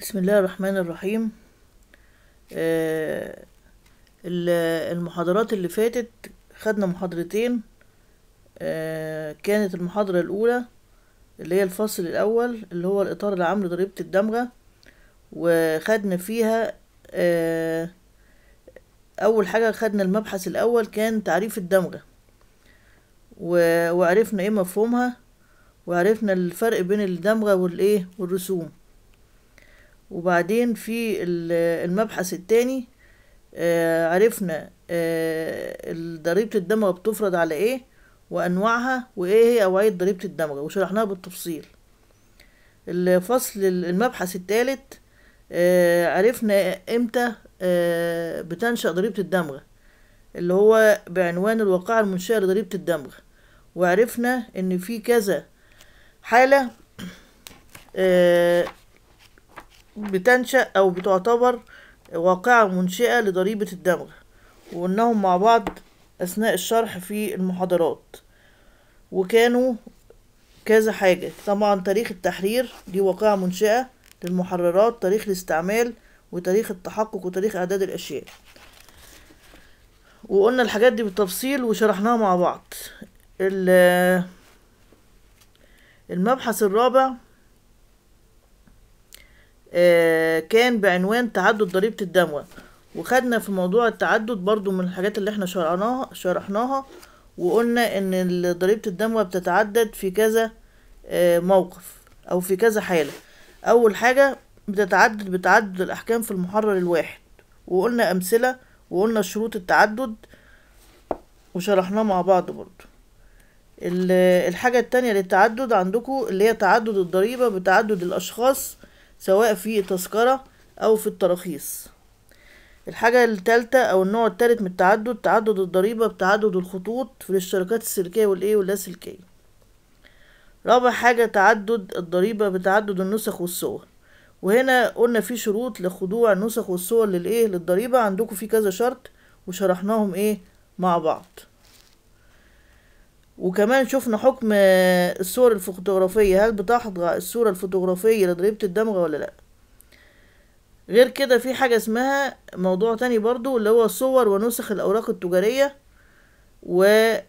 بسم الله الرحمن الرحيم آه، المحاضرات اللي فاتت خدنا محاضرتين آه، كانت المحاضرة الأولى اللي هي الفصل الأول اللي هو الإطار العام لضريبة الدمغة وخدنا فيها آه، أول حاجة خدنا المبحث الأول كان تعريف الدمغة وعرفنا إيه مفهومها وعرفنا الفرق بين الدمغة والإيه والرسوم وبعدين في المبحث التاني آه، عرفنا آه، ضريبة الدمغه بتفرض على ايه وانواعها وايه هي اوعية ضريبة الدمغه وشرحناها بالتفصيل الفصل المبحث الثالث آه، عرفنا امتى بتنشأ ضريبة الدمغه اللي هو بعنوان الواقعة المنشئة لضريبة الدمغه وعرفنا ان في كذا حالة بتنشأ أو بتعتبر واقعة منشئة لضريبة الدمغ وقلناهم مع بعض أثناء الشرح في المحاضرات وكانوا كذا حاجة طبعا تاريخ التحرير دي واقعة منشئة للمحررات تاريخ الاستعمال وتاريخ التحقق وتاريخ أعداد الأشياء وقلنا الحاجات دي بالتفصيل وشرحناها مع بعض المبحث الرابع آه، كان بعنوان تعدد ضريبة الدموة وخدنا في موضوع التعدد برضو من الحاجات اللي احنا شرحناها شرحناها وقلنا ان ضريبة الدموة بتتعدد في كذا آه، موقف او في كذا حالة اول حاجة بتتعدد بتعدد الاحكام في المحرر الواحد وقلنا امثلة وقلنا شروط التعدد وشرحناه مع بعض برضو الحاجة التانية للتعدد عندكم اللي هي تعدد الضريبة بتعدد الاشخاص سواء في التذكرة أو في التراخيص الحاجة التالتة أو النوع التالت من التعدد تعدد الضريبة بتعدد الخطوط في الاشتراكات السلكية والإيه واللاسلكية رابع حاجة تعدد الضريبة بتعدد النسخ والصور وهنا قلنا في شروط لخضوع النسخ والصور للإيه للضريبة عندكم في كذا شرط وشرحناهم إيه مع بعض وكمان شفنا حكم آه، الصور الفوتوغرافية هل بتحظى الصورة الفوتوغرافية لضريبة الدمغة ولا لأ غير كده في حاجة اسمها موضوع تاني برضو اللي هو صور ونسخ الأوراق التجارية وكذلك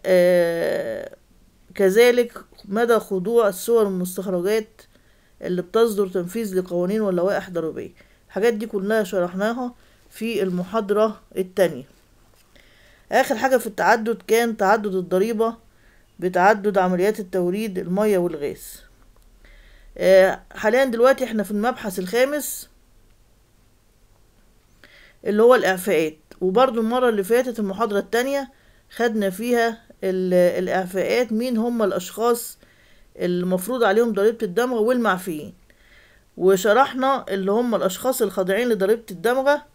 آه، مدى خضوع الصور والمستخرجات اللي بتصدر تنفيذ لقوانين ولوائح ضريبية الحاجات دي كلها شرحناها في المحاضرة التانية آخر حاجة في التعدد كان تعدد الضريبة بتعدد عمليات التوريد المية والغاز آه، حاليا دلوقتي احنا في المبحث الخامس اللي هو الإعفاءات وبرضو المرة اللي فاتت المحاضرة التانية خدنا فيها الإعفاءات مين هم الأشخاص المفروض عليهم ضريبة الدمغة والمعفيين وشرحنا اللي هم الأشخاص الخاضعين لضريبة الدمغة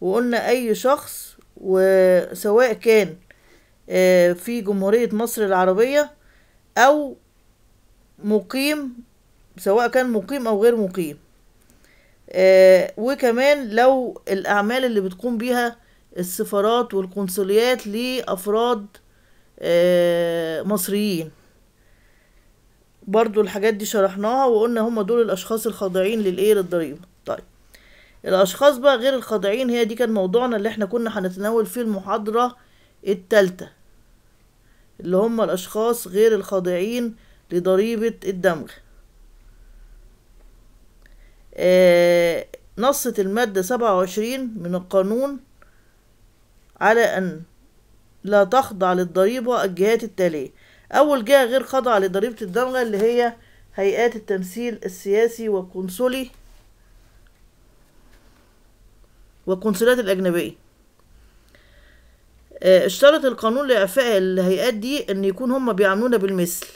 وقلنا أي شخص وسواء كان آه، في جمهورية مصر العربية أو مقيم سواء كان مقيم أو غير مقيم آه، وكمان لو الأعمال اللي بتقوم بيها السفارات والقنصليات لأفراد آه، مصريين برضو الحاجات دي شرحناها وقلنا هم دول الأشخاص الخاضعين للإيه للضريبة طيب الأشخاص بقى غير الخاضعين هي دي كان موضوعنا اللي احنا كنا هنتناول فيه المحاضرة التالتة اللي هم الأشخاص غير الخاضعين لضريبة الدمغ آه، نصت المادة سبعة وعشرين من القانون على أن لا تخضع للضريبة الجهات التالية أول جهة غير خاضعة لضريبة الدمغة اللي هي هيئات التمثيل السياسي والقنصلي والقنصلات الأجنبية آه، اشترط القانون لإعفاء الهيئات دي إن يكون هما بيعاملونا بالمثل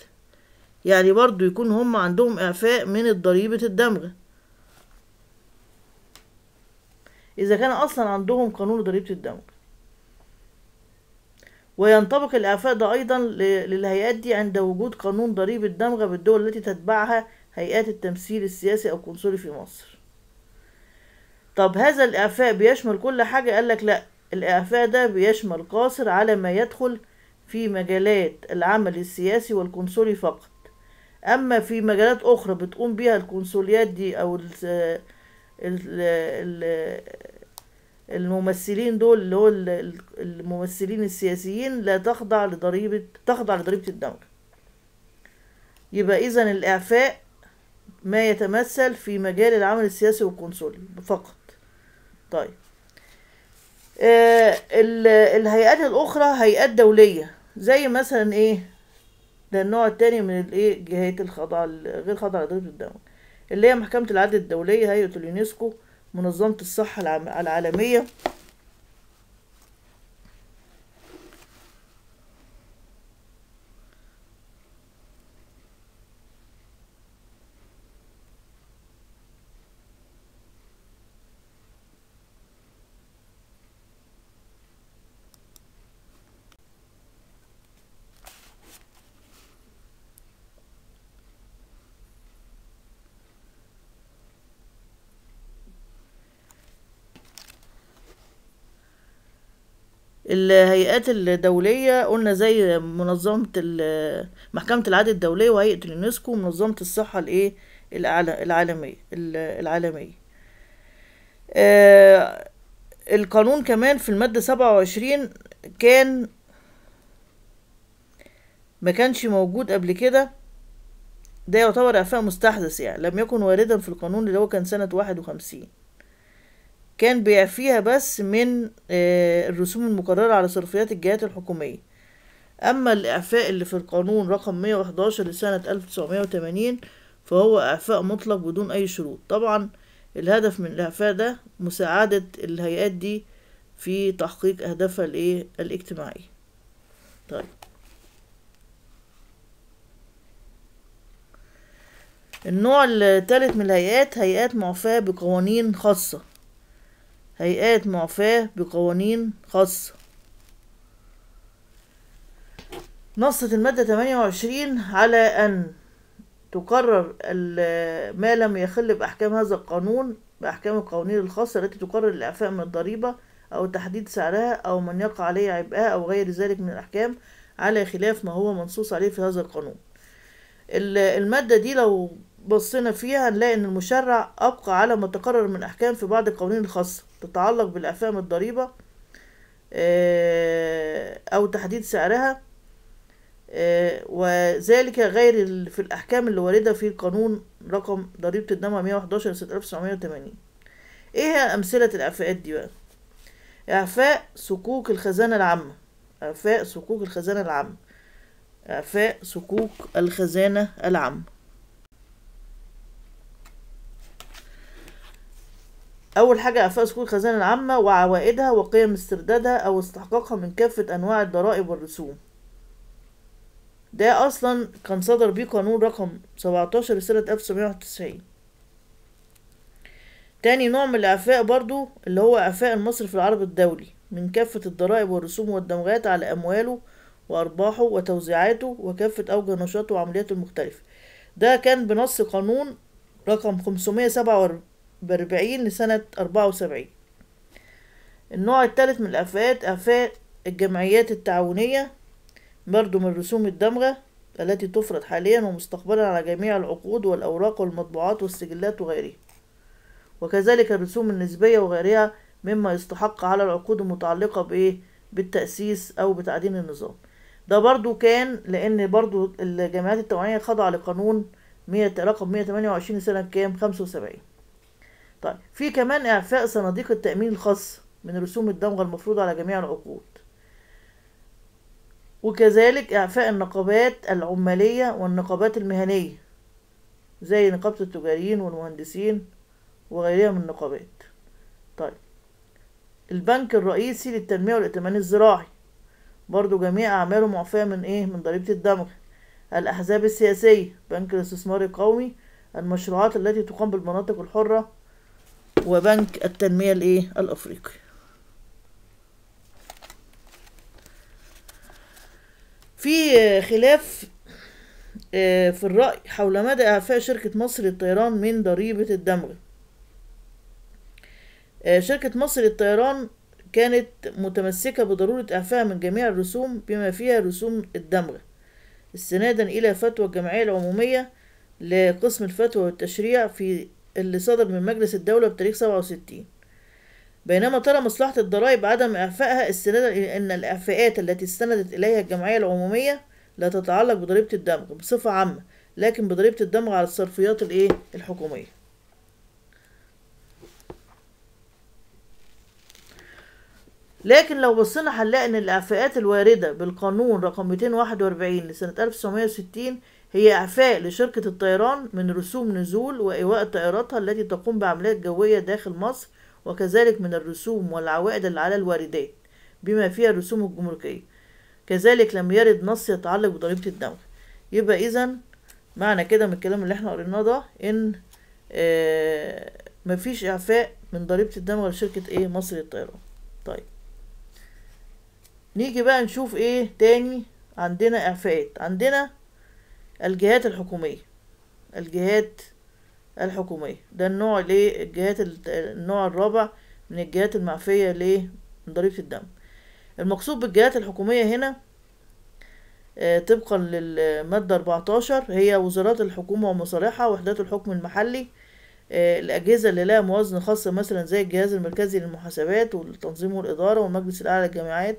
يعني برضو يكون هم عندهم إعفاء من ضريبة الدمغ إذا كان أصلا عندهم قانون ضريبة الدمغ وينطبق الإعفاء ده أيضا للهيئات دي عند وجود قانون ضريبة دمغة بالدول التي تتبعها هيئات التمثيل السياسي أو القنصلي في مصر طب هذا الإعفاء بيشمل كل حاجة قالك لأ الإعفاء ده بيشمل قاصر على ما يدخل في مجالات العمل السياسي والقنصلي فقط أما في مجالات أخرى بتقوم بيها القنصليات دي أو الممثلين دول اللي هو الممثلين السياسيين لا تخضع لضريبة تخضع لضريبة الدولة يبقى إذا الإعفاء ما يتمثل في مجال العمل السياسي والقنصلي فقط طيب آه، الهيئات الاخرى هيئات دوليه زي مثلا ايه ده النوع التاني من الايه جهات الخضع غير خاضعه لاداره الدم اللي هي محكمه العدل الدوليه هيئه اليونسكو منظمه الصحه العالميه الهيئات الدولية قلنا زي منظمة محكمة العدل الدولية وهيئة اليونسكو ومنظمة الصحة الايه العالمية العالمية آه القانون كمان في المادة سبعة وعشرين كان ما كانش موجود قبل كده ده يعتبر إعفاء مستحدث يعني لم يكن واردا في القانون اللي هو كان سنة واحد وخمسين كان بيعفيها بس من آه، الرسوم المقررة على صرفيات الجهات الحكومية أما الإعفاء اللي في القانون رقم 111 لسنة 1980 فهو إعفاء مطلق بدون أي شروط طبعا الهدف من الإعفاء ده مساعدة الهيئات دي في تحقيق أهدافها الإيه الاجتماعية طيب النوع الثالث من الهيئات هيئات معفاة بقوانين خاصة هيئات معفاة بقوانين خاصة نصت المادة 28 على أن تقرر ما لم يخل بأحكام هذا القانون بأحكام القوانين الخاصة التي تقرر الإعفاء من الضريبة أو تحديد سعرها أو من يقع عليه عبئها أو غير ذلك من الأحكام على خلاف ما هو منصوص عليه في هذا القانون المادة دي لو بصينا فيها هنلاقي إن المشرع أبقى على ما تقرر من أحكام في بعض القوانين الخاصة تتعلق بالأفهام الضريبة آه، أو تحديد سعرها آه، وذلك غير في الأحكام اللي واردة في القانون رقم ضريبة الدم 111 سنة 1980 إيه هي أمثلة الإعفاءات دي بقى؟ إعفاء صكوك الخزانة العامة إعفاء صكوك الخزانة العامة إعفاء صكوك الخزانة العامة أول حاجة إعفاء صكوك الخزانة العامة وعوائدها وقيم استردادها أو استحقاقها من كافة أنواع الضرائب والرسوم ده أصلا كان صدر بيه قانون رقم سبعتاشر لسنة ألف وتسعين تاني نوع من الإعفاء برضو اللي هو إعفاء المصرف العربي الدولي من كافة الضرائب والرسوم والدمغات على أمواله وأرباحه وتوزيعاته وكافة أوجه نشاطه وعملياته المختلفة ده كان بنص قانون رقم خمسمية سبعة بأربعين لسنة أربعة وسبعين النوع الثالث من الآفات آفات الجمعيات التعاونية برضو من الرسوم الدمغة التي تفرض حاليا ومستقبلا على جميع العقود والأوراق والمطبوعات والسجلات وغيرها وكذلك الرسوم النسبية وغيرها مما يستحق على العقود المتعلقة بإيه بالتأسيس أو بتعدين النظام ده برضو كان لأن برضو الجمعيات التوعية خاضعة لقانون مية رقم مية تمانية وعشرين سنة كام خمسة وسبعين طيب في كمان إعفاء صناديق التأمين الخاص من رسوم الدمغة المفروضة على جميع العقود وكذلك إعفاء النقابات العمالية والنقابات المهنية زي نقابة التجاريين والمهندسين وغيرها من النقابات طيب البنك الرئيسي للتنمية والائتمان الزراعي برضو جميع أعماله معفاة من إيه من ضريبة الدمغ الأحزاب السياسية بنك الاستثمار القومي المشروعات التي تقام بالمناطق الحرة وبنك التنمية الايه الافريقي في خلاف آه، في الرأي حول مدى إعفاء شركة مصر للطيران من ضريبة الدمغ آه، شركة مصر للطيران كانت متمسكة بضرورة إعفاء من جميع الرسوم بما فيها رسوم الدمغ استنادا إلى فتوى الجمعية العمومية لقسم الفتوى والتشريع في اللي صدر من مجلس الدولة بتاريخ سبعة وستين بينما ترى مصلحة الضرائب عدم إعفائها استنادا إلى أن الإعفاءات التي استندت إليها الجمعية العمومية لا تتعلق بضريبة الدمغ بصفة عامة لكن بضريبة الدمغ على الصرفيات الإيه الحكومية لكن لو بصينا هنلاقي ان الاعفاءات الوارده بالقانون رقم 241 لسنه 1960 هي إعفاء لشركة الطيران من رسوم نزول وإيواء طائراتها التي تقوم بعمليات جوية داخل مصر وكذلك من الرسوم والعوائد على الواردات بما فيها الرسوم الجمركية كذلك لم يرد نص يتعلق بضريبة الدولة يبقى إذا معنى كده من الكلام اللي احنا قريناه ده إن آه مفيش إعفاء من ضريبة الدم لشركة إيه مصر للطيران طيب نيجي بقى نشوف إيه تاني عندنا إعفاءات عندنا الجهات الحكومية الجهات الحكومية ده النوع الجهات النوع الرابع من الجهات المعفية لضريبة الدم المقصود بالجهات الحكومية هنا آه، طبقا للمادة 14 هي وزارات الحكومة ومصالحها وحدات الحكم المحلي آه، الأجهزة اللي لها موازنة خاصة مثلا زي الجهاز المركزي للمحاسبات والتنظيم والإدارة والمجلس الأعلى للجامعات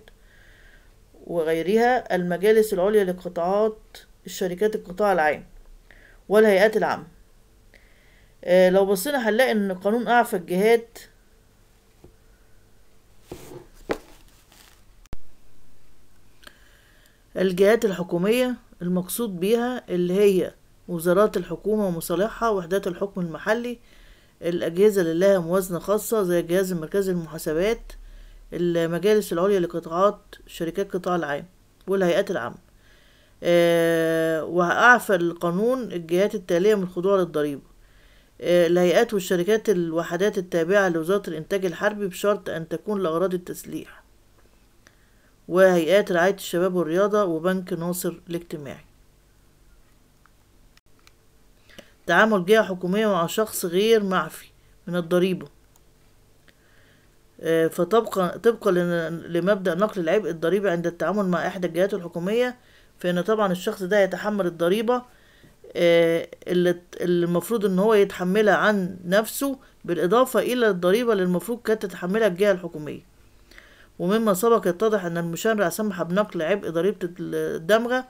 وغيرها المجالس العليا للقطاعات الشركات القطاع العام والهيئات العامة آه لو بصينا هنلاقي ان قانون اعفى الجهات الجهات الحكومية المقصود بيها اللي هي وزارات الحكومة ومصالحها وحدات الحكم المحلي الأجهزة اللي لها موازنة خاصة زي الجهاز المركزي للمحاسبات المجالس العليا لقطاعات شركات القطاع العام والهيئات العامة آه، وأعفى القانون الجهات التالية من الخضوع للضريبة الهيئات آه، والشركات الوحدات التابعة لوزارة الإنتاج الحربي بشرط أن تكون لأغراض التسليح وهيئات رعاية الشباب والرياضة وبنك ناصر الاجتماعي تعامل جهة حكومية مع شخص غير معفي من الضريبة آه، فطبقا طبقا لمبدأ نقل العبء الضريبي عند التعامل مع إحدى الجهات الحكومية فان طبعا الشخص ده يتحمل الضريبه آه، اللي المفروض ان هو يتحملها عن نفسه بالاضافه الى الضريبه اللي المفروض كانت تتحملها الجهه الحكوميه ومما سبق يتضح ان المشرع سمح بنقل عبء ضريبه الدمغه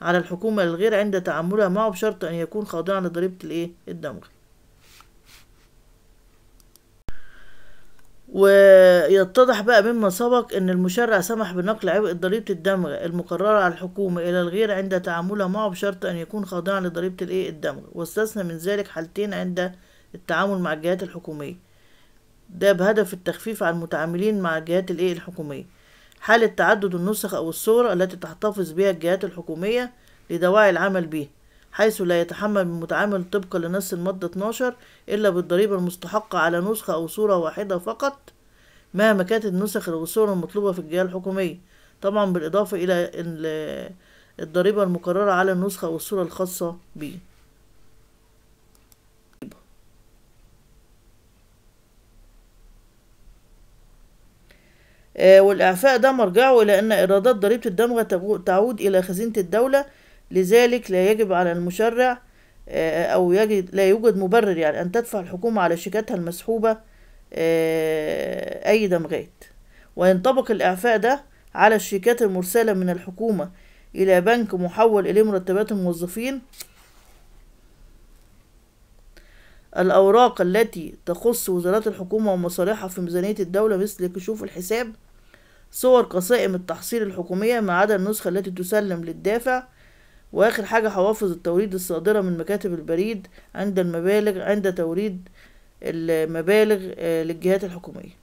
على الحكومه الغير عند تعاملها معه بشرط ان يكون خاضعا لضريبه الايه الدمغه ويتضح بقى مما سبق أن المشرع سمح بنقل عبء ضريبة الدمغ المقررة على الحكومة إلى الغير عند تعاملها معه بشرط أن يكون خاضعا لضريبة الإيه الدمغ واستثنى من ذلك حالتين عند التعامل مع الجهات الحكومية ده بهدف التخفيف عن المتعاملين مع الجهات الإيه الحكومية حالة تعدد النسخ أو الصور التي تحتفظ بها الجهات الحكومية لدواعي العمل بيه حيث لا يتحمل المتعامل طبقا لنص المادة 12 إلا بالضريبة المستحقة على نسخة أو صورة واحدة فقط مهما كانت النسخ والصور المطلوبة في الجهة الحكومية طبعا بالإضافة إلى الضريبة المقررة على النسخة والصورة الخاصة به آه، والإعفاء ده مرجعه إلى أن إيرادات ضريبة الدمغة تعود إلى خزينة الدولة لذلك لا يجب على المشرع آه، أو يجد لا يوجد مبرر يعني أن تدفع الحكومة على شيكاتها المسحوبة آه، أي دمغات وينطبق الإعفاء ده على الشيكات المرسلة من الحكومة إلى بنك محول إليه مرتبات الموظفين الأوراق التي تخص وزارات الحكومة ومصالحها في ميزانية الدولة مثل كشوف الحساب صور قسائم التحصيل الحكومية ما عدا النسخة التي تسلم للدافع واخر حاجة حوافظ التوريد الصادرة من مكاتب البريد عند المبالغ عند توريد المبالغ آه، للجهات الحكومية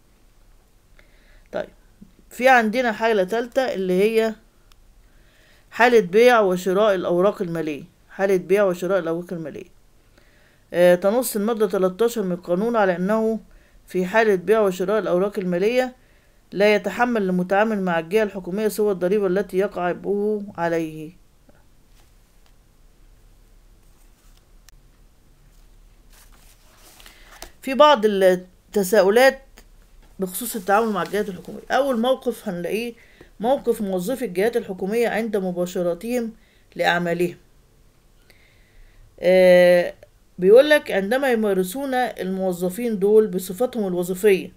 طيب في عندنا حالة تالتة اللي هي حالة بيع وشراء الأوراق المالية حالة بيع وشراء الأوراق المالية آه تنص المادة 13 من القانون على أنه في حالة بيع وشراء الأوراق المالية لا يتحمل المتعامل مع الجهة الحكومية سوى الضريبة التي يقع عليه في بعض التساؤلات بخصوص التعامل مع الجهات الحكومية أول موقف هنلاقيه موقف موظفي الجهات الحكومية عند مباشرتهم لأعمالهم آه بيقولك عندما يمارسون الموظفين دول بصفتهم الوظيفية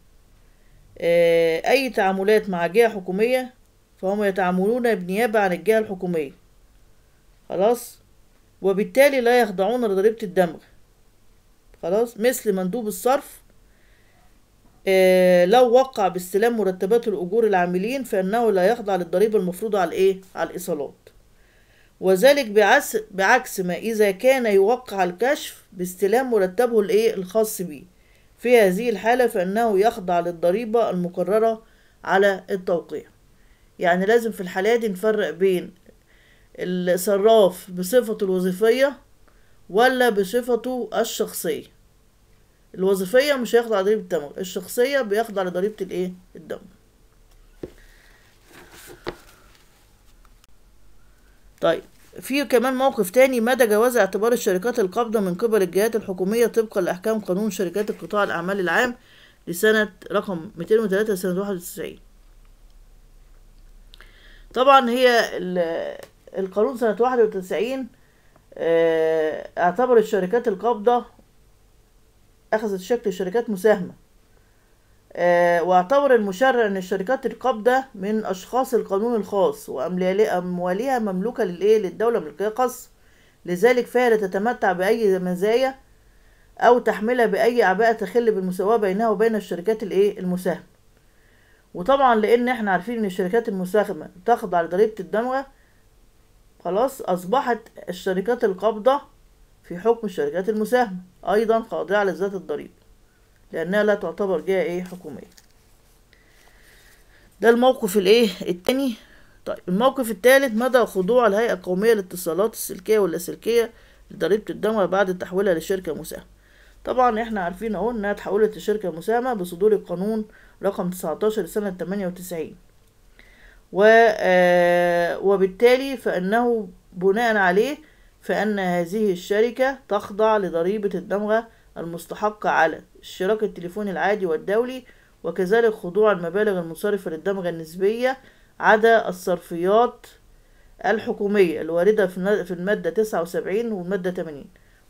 آه أي تعاملات مع جهة حكومية فهم يتعاملون بنيابة عن الجهة الحكومية خلاص وبالتالي لا يخضعون لضريبة الدمغ خلاص مثل مندوب الصرف آه لو وقع باستلام مرتبات الأجور العاملين فإنه لا يخضع للضريبة المفروضة على الإيه؟ على الإيصالات وذلك بعكس بعكس ما إذا كان يوقع الكشف باستلام مرتبه الإيه؟ الخاص به في هذه الحالة فإنه يخضع للضريبة المقررة على التوقيع يعني لازم في الحالة دي نفرق بين الصراف بصفته الوظيفية ولا بصفته الشخصية الوظيفية مش هياخد على ضريبة الدم الشخصية بياخد على ضريبة الايه الدم طيب في كمان موقف تاني مدى جواز اعتبار الشركات القابضة من قبل الجهات الحكومية طبقا لأحكام قانون شركات القطاع الأعمال العام لسنة رقم 203 سنة 91 طبعا هي القانون سنة 91 آه، اعتبرت الشركات القابضة أخذت شكل شركات مساهمة آه، واعتبر المشرع أن الشركات القابضة من أشخاص القانون الخاص وأموالها مملوكة للإيه للدولة ملكية خاصة لذلك فهي لا تتمتع بأي مزايا أو تحملها بأي أعباء تخل بالمساواة بينها وبين الشركات الإيه المساهمة وطبعا لأن احنا عارفين أن الشركات المساهمة تخضع لضريبة الدمغة خلاص أصبحت الشركات القابضة في حكم الشركات المساهمة أيضا خاضعة لذات الضريبة لأنها لا تعتبر جهة إيه حكومية ده الموقف الإيه التاني طيب الموقف التالت مدى خضوع الهيئة القومية للاتصالات السلكية واللاسلكية لضريبة الدمر بعد تحويلها لشركة مساهمة طبعا احنا عارفين اهو انها اتحولت لشركة مساهمة بصدور القانون رقم 19 لسنة 98 آه، وبالتالي فإنه بناء عليه فإن هذه الشركة تخضع لضريبة الدمغة المستحقة على الشراك التليفون العادي والدولي وكذلك خضوع المبالغ المصرفة للدمغة النسبية عدا الصرفيات الحكومية الواردة في المادة تسعة وسبعين والمادة تمانين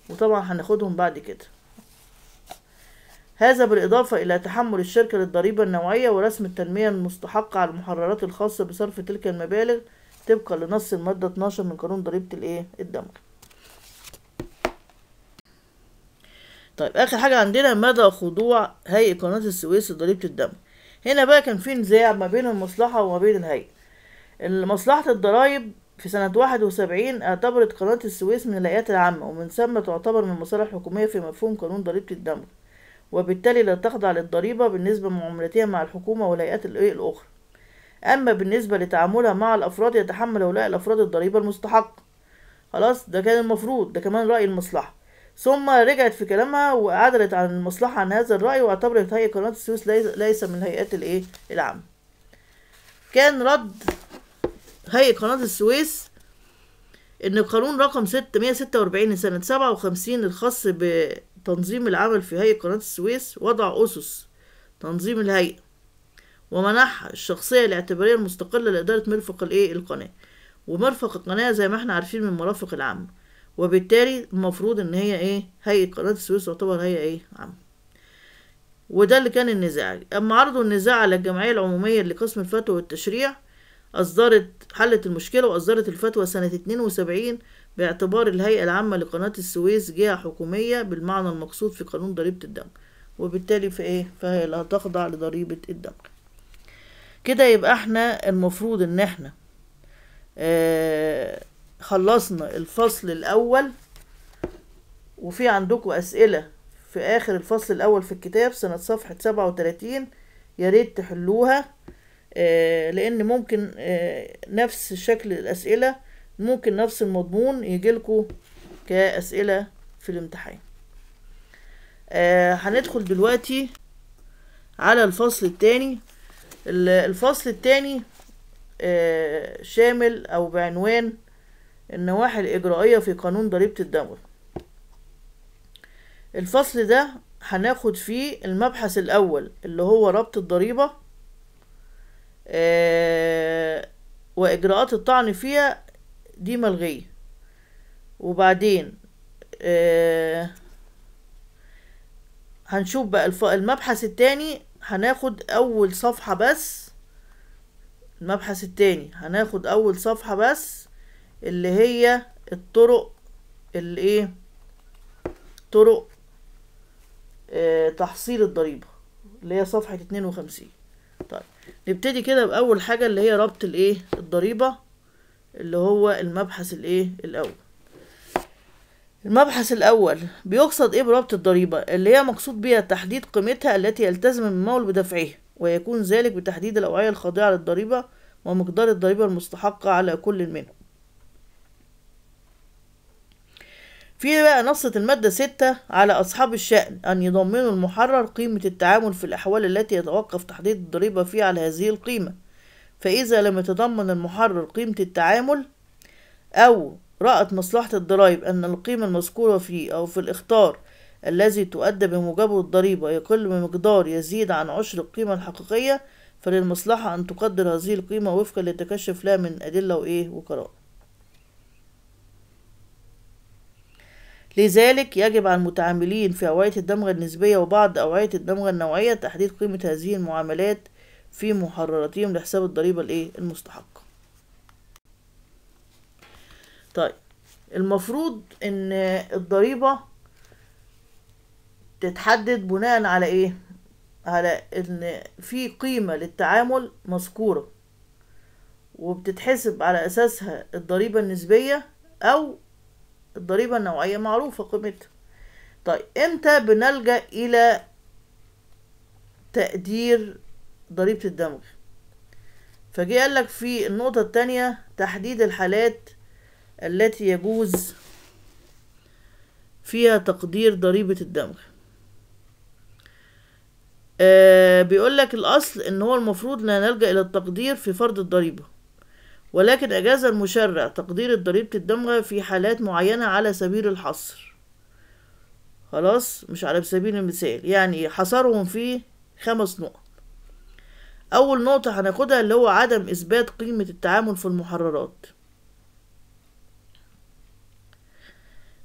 وطبعا هناخدهم بعد كده هذا بالإضافة إلى تحمل الشركة للضريبة النوعية ورسم التنمية المستحقة على المحررات الخاصة بصرف تلك المبالغ تبقى لنص المادة 12 من قانون ضريبة الإيه الدمج طيب آخر حاجة عندنا مدى خضوع هيئة قناة السويس لضريبة الدمج هنا بقى كان في نزاع ما بين المصلحة وما بين الهيئة مصلحة الضرايب في سنة واحد وسبعين اعتبرت قناة السويس من الهيئات العامة ومن ثم تعتبر من المصالح الحكومية في مفهوم قانون ضريبة الدمج وبالتالي لا تخضع للضريبة بالنسبة لمعاملتها مع الحكومة والهيئات الأخرى أما بالنسبة لتعاملها مع الأفراد يتحمل هؤلاء الأفراد الضريبة المستحقة خلاص ده كان المفروض ده كمان رأي المصلحة ثم رجعت في كلامها وعدلت عن المصلحة عن هذا الرأي واعتبرت هيئة قناة السويس ليس من الهيئات الإيه العامة كان رد هيئة قناة السويس إن القانون رقم ستة مية ستة وأربعين لسنة سبعة وخمسين الخاص تنظيم العمل في هيئة قناة السويس وضع أسس تنظيم الهيئة ومنحها الشخصية الاعتبارية المستقلة لإدارة مرفق الإيه القناة ومرفق القناة زي ما احنا عارفين من المرافق العامة وبالتالي المفروض إن هي إيه هيئة قناة السويس تعتبر هيئة إيه عامة وده اللي كان النزاع أما عرضوا النزاع على الجمعية العمومية لقسم الفتوى والتشريع أصدرت حلت المشكلة وأصدرت الفتوى سنة اتنين وسبعين باعتبار الهيئة العامة لقناة السويس جهة حكومية بالمعنى المقصود في قانون ضريبة الدم وبالتالي في ايه فهي لا تخضع لضريبة الدم كده يبقى احنا المفروض ان احنا آه خلصنا الفصل الاول وفي عندكم اسئلة في اخر الفصل الاول في الكتاب سنة صفحة سبعة وتلاتين ياريت تحلوها آه لان ممكن آه نفس شكل الاسئلة ممكن نفس المضمون يجيلكوا كأسئلة في الامتحان آه هندخل دلوقتي على الفصل التاني الفصل التاني آه شامل او بعنوان النواحي الاجرائية في قانون ضريبة الدمر الفصل ده هناخد فيه المبحث الاول اللي هو ربط الضريبة آه واجراءات الطعن فيها دي ملغية وبعدين آه هنشوف بقى المبحث التاني هناخد اول صفحة بس المبحث التاني هناخد اول صفحة بس اللي هي الطرق اللي ايه طرق آه تحصيل الضريبة اللي هي صفحة اتنين وخمسين طيب نبتدي كده بأول حاجة اللي هي ربط الايه الضريبة اللي هو المبحث الايه الاول المبحث الأول بيقصد إيه بربط الضريبة اللي هي مقصود بها تحديد قيمتها التي يلتزم الممول بدفعها ويكون ذلك بتحديد الأوعية الخاضعة للضريبة ومقدار الضريبة المستحقة على كل منهم في بقى نصة المادة ستة على أصحاب الشأن أن يضمنوا المحرر قيمة التعامل في الأحوال التي يتوقف تحديد الضريبة فيها على هذه القيمة فإذا لم يتضمن المحرر قيمة التعامل أو رأت مصلحة الضرائب أن القيمة المذكورة فيه أو في الإختار الذي تؤدى بموجبه الضريبة يقل بمقدار يزيد عن عشر القيمة الحقيقية فللمصلحة أن تقدر هذه القيمة وفقا لتكشف لها من أدلة وإيه وقراءة لذلك يجب على المتعاملين في أوعية الدمغة النسبية وبعض أوعية الدمغة النوعية تحديد قيمة هذه المعاملات في محررتهم لحساب الضريبة الايه المستحقة طيب المفروض ان الضريبة تتحدد بناء على ايه على ان في قيمة للتعامل مذكورة وبتتحسب على اساسها الضريبة النسبية او الضريبة النوعية معروفة قيمتها طيب امتى بنلجأ الى تقدير ضريبة الدمج فجي قالك في النقطة التانية تحديد الحالات التي يجوز فيها تقدير ضريبة الدمج آه بيقول لك الأصل إن هو المفروض لا نلجأ إلى التقدير في فرض الضريبة ولكن أجاز المشرع تقدير ضريبة الدمغ في حالات معينة على سبيل الحصر خلاص مش على سبيل المثال يعني حصرهم في خمس نقط أول نقطة هناخدها اللي هو عدم إثبات قيمة التعامل في المحررات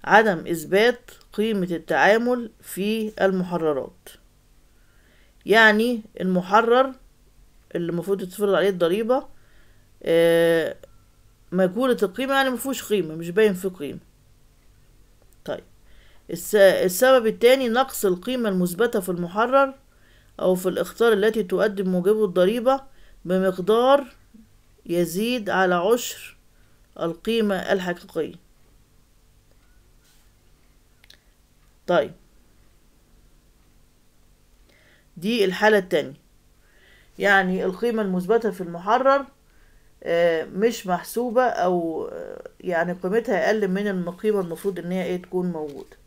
عدم إثبات قيمة التعامل في المحررات يعني المحرر اللي المفروض تتفرض عليه الضريبة آه، مجهولة القيمة يعني مفهوش قيمة مش باين فيه قيمة طيب السبب التاني نقص القيمة المثبتة في المحرر أو في الإخطار التي تقدم بموجبه الضريبة بمقدار يزيد على عشر القيمة الحقيقية طيب دي الحالة التانية يعني القيمة المثبتة في المحرر آه، مش محسوبة أو آه، يعني قيمتها أقل من القيمة المفروض إن هي إيه تكون موجودة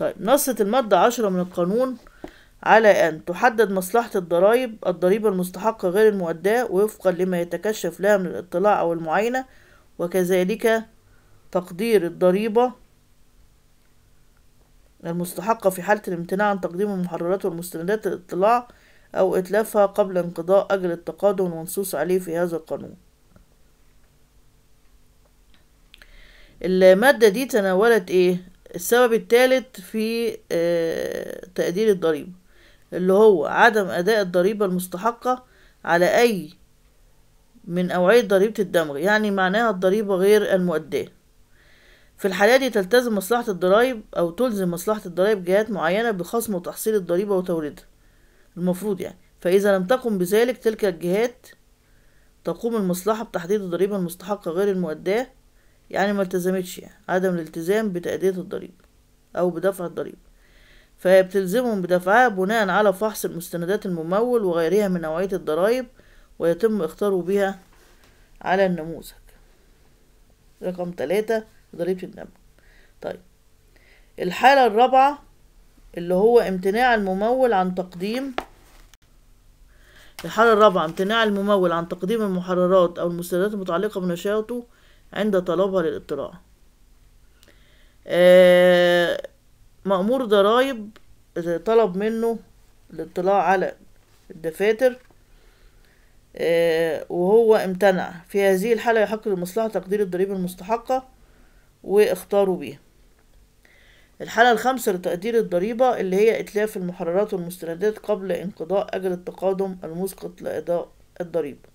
طيب نصت المادة عشرة من القانون على أن تحدد مصلحة الضرائب الضريبة المستحقة غير المؤداة وفقا لما يتكشف لها من الاطلاع أو المعاينة وكذلك تقدير الضريبة المستحقة في حالة الامتناع عن تقديم المحررات والمستندات للاطلاع أو إتلافها قبل انقضاء أجل التقادم المنصوص عليه في هذا القانون المادة دي تناولت إيه؟ السبب الثالث في آه، تقدير الضريبة اللي هو عدم أداء الضريبة المستحقة على أي من أوعية ضريبة الدمغ يعني معناها الضريبة غير المؤدية في الحالة دي تلتزم مصلحة الضرايب أو تلزم مصلحة الضرايب جهات معينة بخصم وتحصيل الضريبة وتوريدها المفروض يعني فإذا لم تقم بذلك تلك الجهات تقوم المصلحة بتحديد الضريبة المستحقة غير المؤدية يعني ما التزمتش يعني عدم الالتزام بتأدية الضريبة أو بدفع الضريبة فهي بتلزمهم بدفعها بناء على فحص المستندات الممول وغيرها من نوعية الضرائب ويتم اختاره بها على النموذج رقم تلاتة ضريبة النمو طيب الحالة الرابعة اللي هو امتناع الممول عن تقديم الحالة الرابعة امتناع الممول عن تقديم المحررات أو المستندات المتعلقة بنشاطه عند طلبها للاطلاع آه، مأمور ضرايب طلب منه الاطلاع على الدفاتر آه، وهو امتنع في هذه الحالة يحق للمصلحة تقدير الضريبة المستحقة واختاروا بيها الحالة الخامسة لتقدير الضريبة اللي هي إتلاف المحررات والمستندات قبل انقضاء أجل التقادم المسقط لأداء الضريبة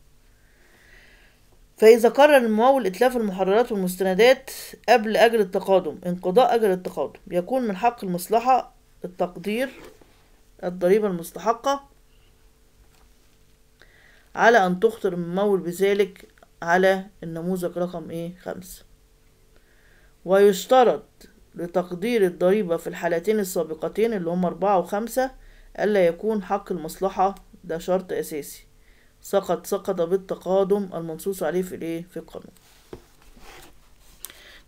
فإذا قرر الممول إتلاف المحررات والمستندات قبل أجل التقادم انقضاء أجل التقادم يكون من حق المصلحة التقدير الضريبة المستحقة على أن تخطر الممول بذلك على النموذج رقم إيه خمسة ويشترط لتقدير الضريبة في الحالتين السابقتين اللي هم أربعة وخمسة ألا يكون حق المصلحة ده شرط أساسي سقط سقط بالتقادم المنصوص عليه في الايه في القانون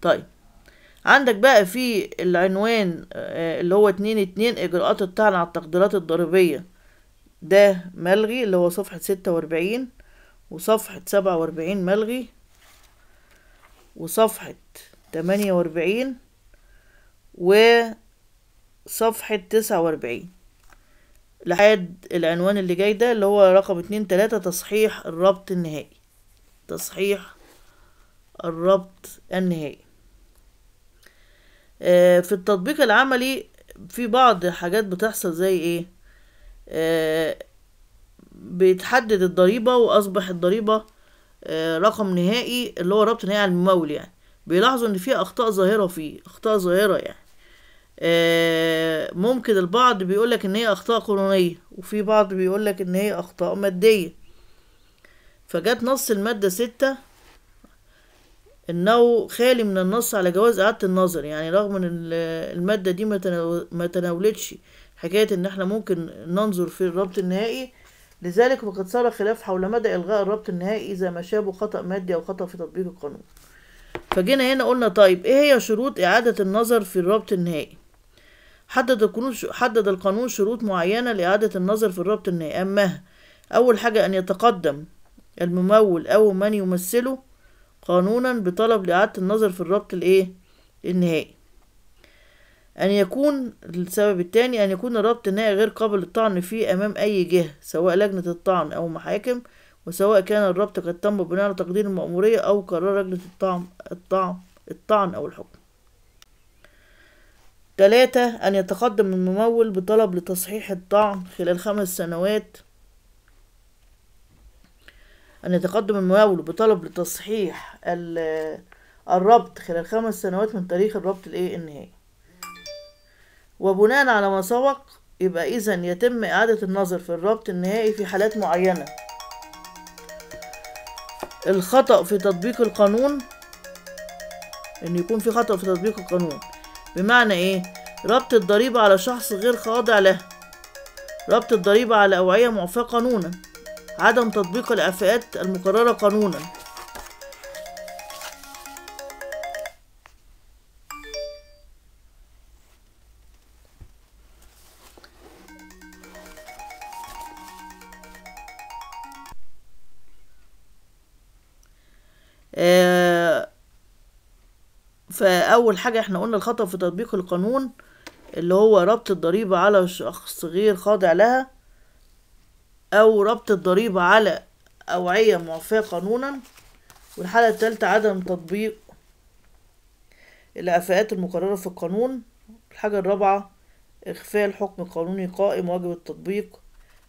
طيب عندك بقى في العنوان آه، اللي هو اتنين اتنين اجراءات الطعن على التقديرات الضريبية ده ملغي اللي هو صفحة ستة واربعين وصفحة سبعة واربعين ملغي وصفحة تمانية واربعين وصفحة تسعة واربعين لحد العنوان اللي جاي ده اللي هو رقم اتنين تلاتة تصحيح الربط النهائي تصحيح الربط النهائي آه في التطبيق العملي في بعض حاجات بتحصل زي ايه آه بيتحدد الضريبة واصبح الضريبة آه رقم نهائي اللي هو ربط نهائي على الممول يعني بيلاحظوا ان في اخطاء ظاهرة فيه اخطاء ظاهرة يعني آه، ممكن البعض بيقولك ان هي اخطاء قانونية وفي بعض بيقولك ان هي اخطاء مادية فجت نص المادة ستة انه خالي من النص على جواز اعادة النظر يعني رغم ان المادة دي ما تناولتش حكاية ان احنا ممكن ننظر في الربط النهائي لذلك وقد صار خلاف حول مدى الغاء الربط النهائي اذا ما شابه خطأ مادي او خطأ في تطبيق القانون فجينا هنا قلنا طيب ايه هي شروط اعادة النظر في الربط النهائي حدد القانون حدد القانون شروط معينة لإعادة النظر في الرابط النهائي أما أول حاجة أن يتقدم الممول أو من يمثله قانونا بطلب لإعادة النظر في الرابط الإيه النهائي أن يكون السبب التاني أن يكون الرابط النهائي غير قابل للطعن فيه أمام أي جهة سواء لجنة الطعن أو محاكم وسواء كان الربط قد تم بناء على تقدير المأمورية أو قرار لجنة الطعن الطعن أو الحكم ثلاثة أن يتقدم الممول بطلب لتصحيح الطعن خلال خمس سنوات أن يتقدم الممول بطلب لتصحيح الربط خلال خمس سنوات من تاريخ الربط الإيه النهائي وبناء على ما سبق يبقى إذا يتم إعادة النظر في الربط النهائي في حالات معينة الخطأ في تطبيق القانون إن يكون في خطأ في تطبيق القانون بمعنى ايه ربط الضريبة على شخص غير خاضع له ربط الضريبة على أوعية معفاة قانونا عدم تطبيق الإعفاءات المقررة قانونا فاول حاجه احنا قلنا الخطا في تطبيق القانون اللي هو ربط الضريبه على شخص غير خاضع لها او ربط الضريبه على اوعيه معفيه قانونا والحاله الثالثه عدم تطبيق الاعفاءات المقرره في القانون الحاجه الرابعه اخفاء الحكم القانوني قائم واجب التطبيق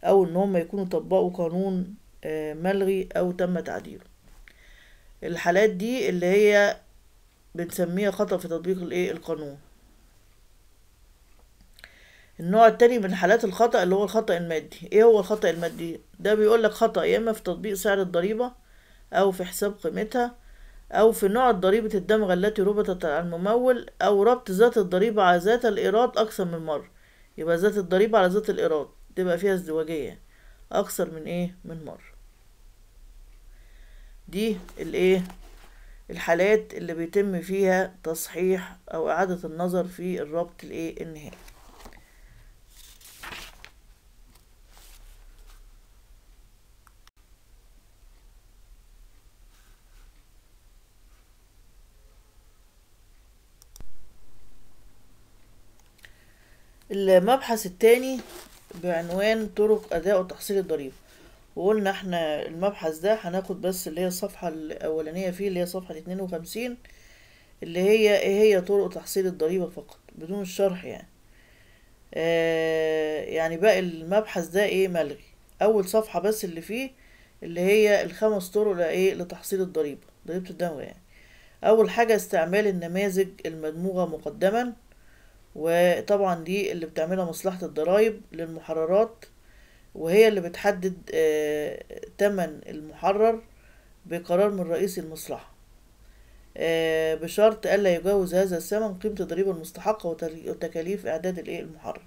او ان هم يكونوا طبقوا قانون آه، ملغي او تم تعديله الحالات دي اللي هي بنسميها خطأ في تطبيق الايه القانون النوع التاني من حالات الخطأ اللي هو الخطأ المادي ايه هو الخطأ المادي ده بيقول لك خطأ يا اما في تطبيق سعر الضريبة او في حساب قيمتها او في نوع ضريبة الدمغ التي ربطت على الممول او ربط ذات الضريبة على ذات الايراد اكثر من مرة يبقى ذات الضريبة على ذات الايراد تبقى فيها ازدواجية اكثر من ايه من مرة دي الايه الحالات اللي بيتم فيها تصحيح أو إعادة النظر في الربط الإيه النهائي المبحث الثاني بعنوان طرق أداء وتحصيل الضريبة وقلنا احنا المبحث ده هناخد بس اللي هي الصفحة الأولانية فيه اللي هي صفحة اتنين وخمسين اللي هي ايه هي طرق تحصيل الضريبة فقط بدون الشرح يعني آه يعني باقي المبحث ده ايه ملغي أول صفحة بس اللي فيه اللي هي الخمس طرق لإيه لتحصيل الضريبة ضريبة الدموية يعني أول حاجة استعمال النماذج المدموغة مقدما وطبعا دي اللي بتعملها مصلحة الضرايب للمحررات وهي اللي بتحدد آه، تمن المحرر بقرار من رئيس المصلحة آه، بشرط ألا يجاوز هذا الثمن قيمة الضريبة المستحقة وتكاليف إعداد المحرر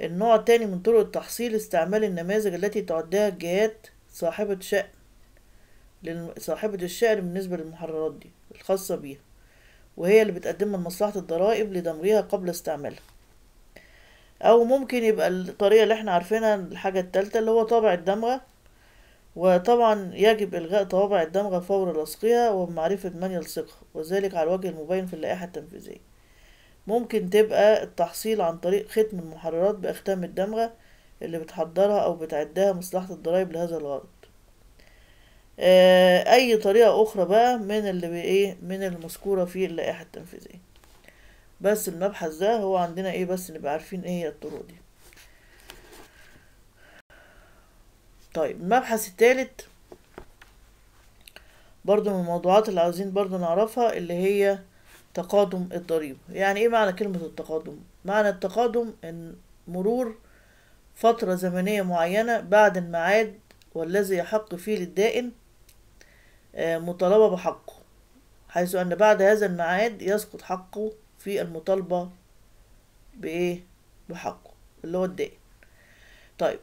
النوع التاني من طرق التحصيل استعمال النماذج التي تعدها الجهات صاحبة شأن صاحبة الشأن بالنسبة للمحررات دي الخاصة بيها وهي اللي بتقدمها لمصلحة الضرائب لدمغها قبل استعمالها او ممكن يبقى الطريقه اللي احنا عارفينها الحاجه الثالثه اللي هو طابع الدمغه وطبعا يجب الغاء طوابع الدمغه فور لصقها ومعرفه من يلصقها وذلك على الوجه المبين في اللائحه التنفيذيه ممكن تبقى التحصيل عن طريق ختم المحررات باختام الدمغه اللي بتحضرها او بتعدها مصلحه الضرايب لهذا الغرض آه، اي طريقه اخرى بقى من اللي بايه من المذكوره في اللائحه التنفيذيه بس المبحث ده هو عندنا ايه بس نبقى عارفين ايه هي الطرق دي طيب المبحث الثالث برضو من الموضوعات اللي عاوزين برضو نعرفها اللي هي تقادم الضريبة يعني ايه معنى كلمة التقادم معنى التقادم ان مرور فترة زمنية معينة بعد الميعاد والذي يحق فيه للدائن آه، مطالبة بحقه حيث أن بعد هذا الميعاد يسقط حقه في المطالبة بإيه؟ بحقه اللي هو الدائن طيب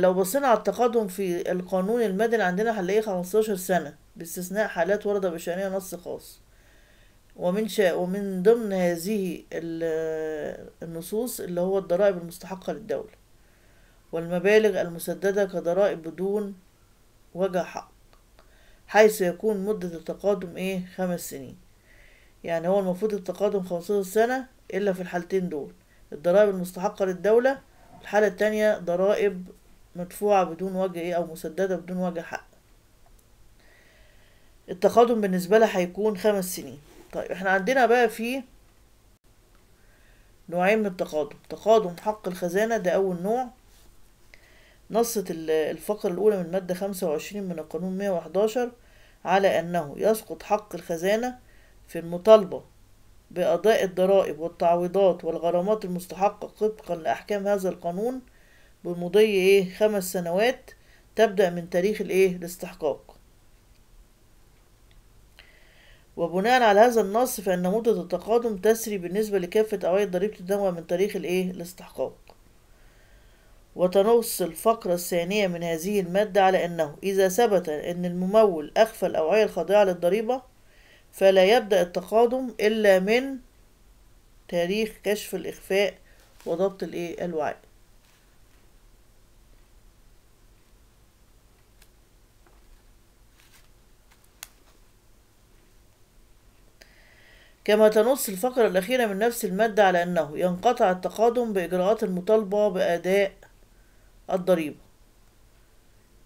لو بصينا على التقدم في القانون المدني عندنا هنلاقيه 15 سنة باستثناء حالات وردة بشأنها نص خاص ومن شاء ومن ضمن هذه النصوص اللي هو الضرائب المستحقة للدولة والمبالغ المسددة كضرائب بدون وجه حق حيث يكون مدة التقادم ايه خمس سنين يعني هو المفروض التقادم 15 سنة إلا في الحالتين دول الضرائب المستحقة للدولة الحالة التانية ضرائب مدفوعة بدون وجه إيه أو مسددة بدون وجه حق التقادم بالنسبة لها هيكون خمس سنين طيب احنا عندنا بقى في نوعين من التقادم تقادم حق الخزانة ده أول نوع نصت الفقرة الأولى من مادة خمسة وعشرين من القانون مية وحداشر على أنه يسقط حق الخزانة في المطالبة بأداء الضرائب والتعويضات والغرامات المستحقة طبقا لأحكام هذا القانون بمضي إيه خمس سنوات تبدأ من تاريخ الإيه الاستحقاق وبناء على هذا النص فإن مدة التقادم تسري بالنسبة لكافة أوائل ضريبة الدموة من تاريخ الإيه الاستحقاق وتنص الفقرة الثانية من هذه المادة على أنه إذا ثبت أن الممول أخفى الأوعية الخاضعة للضريبة فلا يبدأ التقادم إلا من تاريخ كشف الإخفاء وضبط الإيه الوعي كما تنص الفقرة الأخيرة من نفس المادة على أنه ينقطع التقادم بإجراءات المطالبة بأداء الضريبة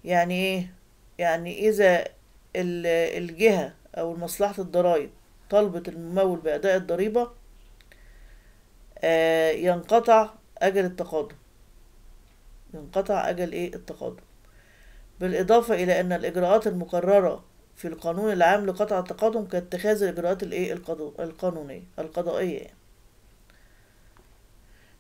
يعني إيه؟ يعني إذا الجهة أو مصلحة الضرائب طلبت الممول بأداء الضريبة آه، ينقطع أجل التقادم ينقطع أجل إيه التقادم بالإضافة إلى أن الإجراءات المقررة في القانون العام لقطع التقادم كاتخاذ الإجراءات الإيه القانونية القضائية يعني.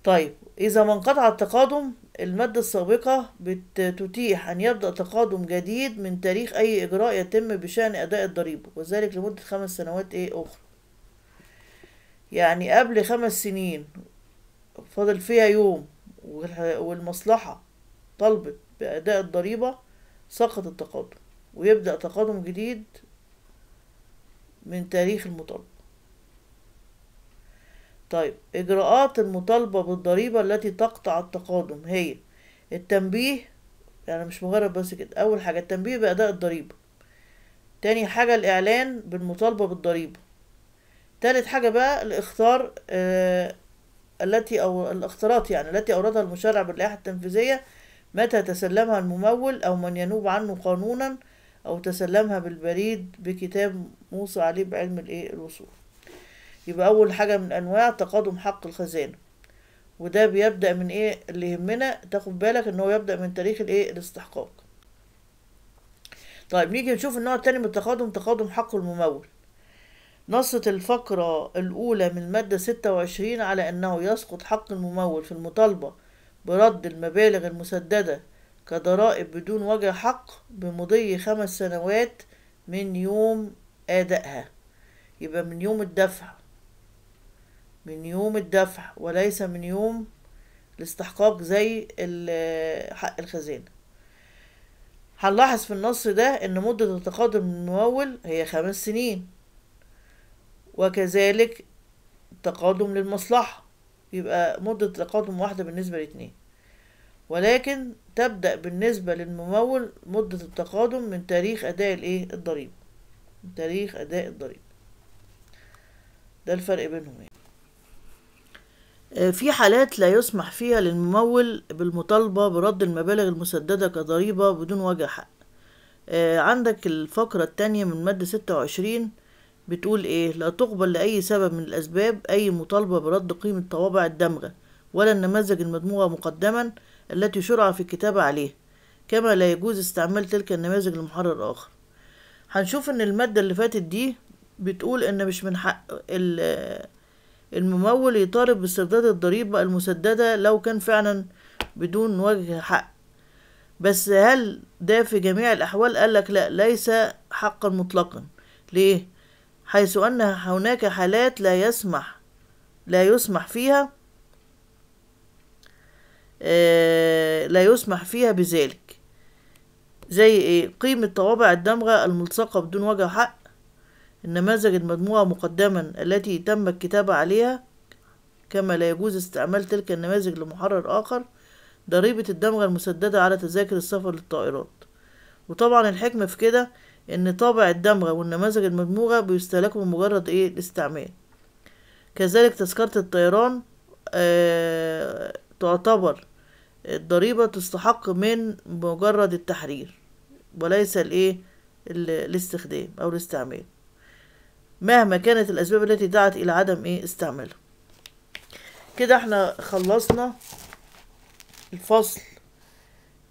طيب إذا ما انقطع التقادم المادة السابقة بتتيح أن يبدأ تقادم جديد من تاريخ أي إجراء يتم بشأن أداء الضريبة وذلك لمدة خمس سنوات إيه أخرى يعني قبل خمس سنين فاضل فيها يوم والمصلحة طلبت بأداء الضريبة سقط التقادم ويبدأ تقادم جديد من تاريخ المطالب طيب إجراءات المطالبة بالضريبة التي تقطع التقادم هي التنبيه يعني مش مجرد بس كده أول حاجة التنبيه بأداء الضريبة تاني حاجة الإعلان بالمطالبة بالضريبة تالت حاجة بقى الإختار آه التي أو الاختراط يعني التي أوردها المشرع باللائحة التنفيذية متى تسلمها الممول أو من ينوب عنه قانونا أو تسلمها بالبريد بكتاب موصى عليه بعلم الإيه الوصول يبقى أول حاجة من أنواع تقادم حق الخزانة وده بيبدأ من إيه اللي يهمنا تاخد بالك إن هو يبدأ من تاريخ الإيه الاستحقاق طيب نيجي نشوف النوع التاني من التقادم تقادم حق الممول نصت الفقرة الأولى من المادة ستة وعشرين على أنه يسقط حق الممول في المطالبة برد المبالغ المسددة كضرائب بدون وجه حق بمضي خمس سنوات من يوم أدائها يبقى من يوم الدفع من يوم الدفع وليس من يوم الاستحقاق زي حق الخزينة هنلاحظ في النص ده ان مدة التقادم من الممول هي خمس سنين وكذلك تقادم للمصلحة يبقى مدة تقادم واحدة بالنسبة لاتنين ولكن تبدأ بالنسبة للممول مدة التقادم من تاريخ أداء الإيه الضريبة من تاريخ أداء الضريبة ده الفرق بينهم يعني. آه، في حالات لا يسمح فيها للممول بالمطالبة برد المبالغ المسددة كضريبة بدون وجه حق آه، عندك الفقرة التانية من مادة ستة وعشرين بتقول ايه لا تقبل لأي سبب من الأسباب أي مطالبة برد قيمة طوابع الدمغة ولا النماذج المدموغة مقدما التي شرع في الكتابة عليه كما لا يجوز استعمال تلك النماذج لمحرر آخر هنشوف ان المادة اللي فاتت دي بتقول ان مش من حق الممول يطالب باسترداد الضريبة المسددة لو كان فعلا بدون وجه حق بس هل ده في جميع الأحوال قالك لا ليس حقا مطلقا ليه حيث أن هناك حالات لا يسمح لا يسمح فيها آه لا يسمح فيها بذلك زي ايه قيمة طوابع الدمغة الملصقة بدون وجه حق النماذج المجموعة مقدما التي تم الكتابة عليها كما لا يجوز استعمال تلك النماذج لمحرر آخر ضريبة الدمغة المسددة على تذاكر السفر للطائرات وطبعا الحكمة في كده إن طابع الدمغة والنماذج المدموجة بيستهلكوا مجرد إيه الاستعمال كذلك تذكرة الطيران آه تعتبر الضريبة تستحق من مجرد التحرير وليس الإيه الاستخدام أو الاستعمال مهما كانت الأسباب التي دعت إلى عدم إيه استعماله كده احنا خلصنا الفصل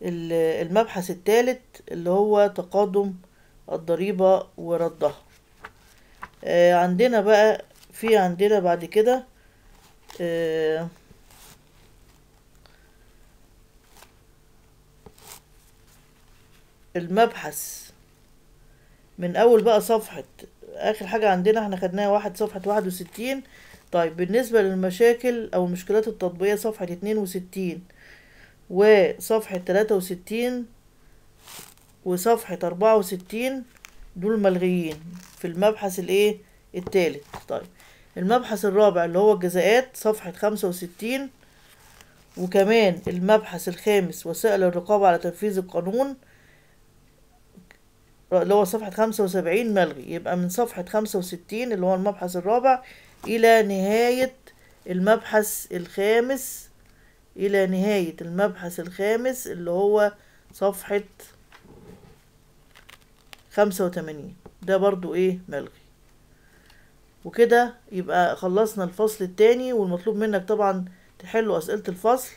المبحث الثالث اللي هو تقادم الضريبة وردها آه عندنا بقى في عندنا بعد كده آه المبحث من اول بقى صفحة اخر حاجة عندنا احنا خدناها واحد صفحة واحد وستين طيب بالنسبة للمشاكل او المشكلات التطبيقية صفحة اتنين وستين وصفحة تلاتة وستين وصفحة أربعة وستين دول ملغيين في المبحث الايه التالت طيب المبحث الرابع اللي هو الجزاءات صفحة خمسة وستين وكمان المبحث الخامس وسائل الرقابة على تنفيذ القانون اللي هو صفحة خمسة وسبعين ملغي يبقى من صفحة خمسة وستين اللي هو المبحث الرابع إلى نهاية المبحث الخامس إلى نهاية المبحث الخامس اللي هو صفحة خمسة وتمانين ده برضو إيه ملغي وكده يبقى خلصنا الفصل التاني والمطلوب منك طبعا تحلوا أسئلة الفصل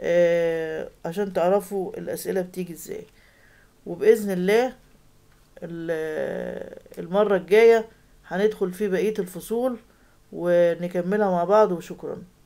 آه عشان تعرفوا الأسئلة بتيجي إزاي وبإذن الله المرة الجاية هندخل في بقية الفصول ونكملها مع بعض وشكرا